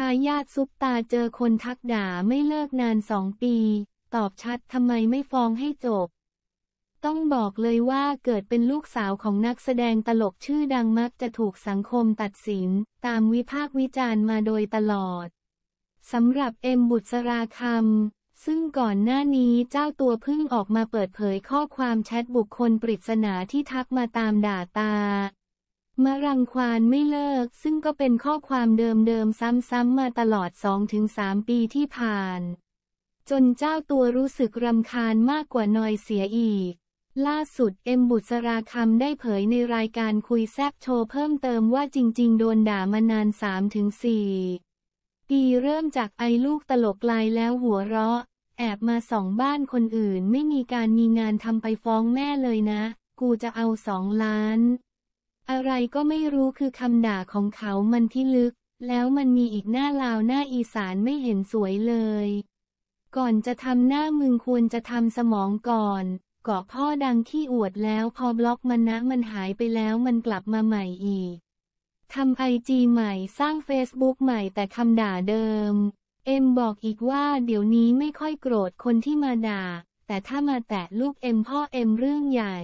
ทายาทซุปตาเจอคนทักด่าไม่เลิกนานสองปี ตอบชัดทำไมไม่ฟ้องให้จบ ต้องบอกเลยว่าเกิดเป็นลูกสาวของนักแสดงตลกชื่อดังมักจะถูกสังคมตัดสิน ตามวิพากษ์วิจารณ์มาโดยตลอดสำหรับเอ็มบุสราคำซึ่งก่อนหน้านี้เจ้าตัวเพิ่งออกมาเปิดเผยข้อความแชทบุคคลปริศนาที่ทักมาตามด่าตามารังควานไม่เลิกซึ่งก็เป็นข้อความเดิมๆ ซ้ำๆ มาตลอด2-3ปีที่ผ่าน จนเจ้าตัวรู้สึกรำคาญมากกว่านอยเสียอีก ล่าสุด เอ็มบุตราคำได้เผยในรายการคุยแซบโชว์เพิ่มเติมว่าจริงๆ โดนด่ามานาน3-4ปีเริ่มจากไอลูกตลกลายแล้วหัวเราะ แอบมาสองบ้านคนอื่นไม่มีการมีงานทำไปฟ้องแม่เลยนะ กูจะเอาสองล้านอะไรก็ไม่รู้คือคำด่าของเขา มันที่ลึก แล้วมันมีอีกหน้าลาวหน้าอีสานไม่เห็นสวยเลย ก่อนจะทำหน้ามึงควรจะทำสมองก่อนเกาะพ่อดังที่อวดแล้วพอบล็อกมันนะมันหายไปแล้วมันกลับมาใหม่อีก ทำไอจีใหม่สร้างเฟซบุ๊กใหม่ แต่คำด่าเดิม เอ็มบอกอีกว่า เดี๋ยวนี้ไม่ค่อยโกรธคนที่มาด่า แต่ถ้ามาแตะลูกเอ็มพ่อเอ็มเรื่องใหญ่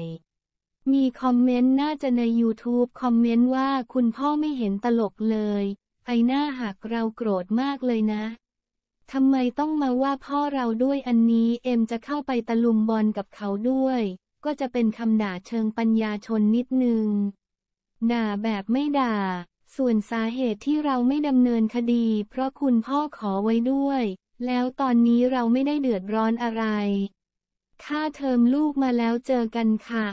มีคอมเมนต์น่าจะใน YouTube คอมเมนต์ว่าคุณพ่อไม่เห็นตลกเลย ไอหน้าหักเราโกรธมากเลยนะทำไมต้องมาว่าพ่อเราด้วยอันนี้เอ็มจะเข้าไปตะลุมบอลกับเขาด้วย ก็จะเป็นคำด่าเชิงปัญญาชนนิดนึงด่าแบบไม่ด่า ส่วนสาเหตุที่เราไม่ดำเนินคดี เพราะคุณพ่อขอไว้ด้วย แล้วตอนนี้เราไม่ได้เดือดร้อนอะไร ค่าเทอมลูกมาแล้วเจอกันค่ะ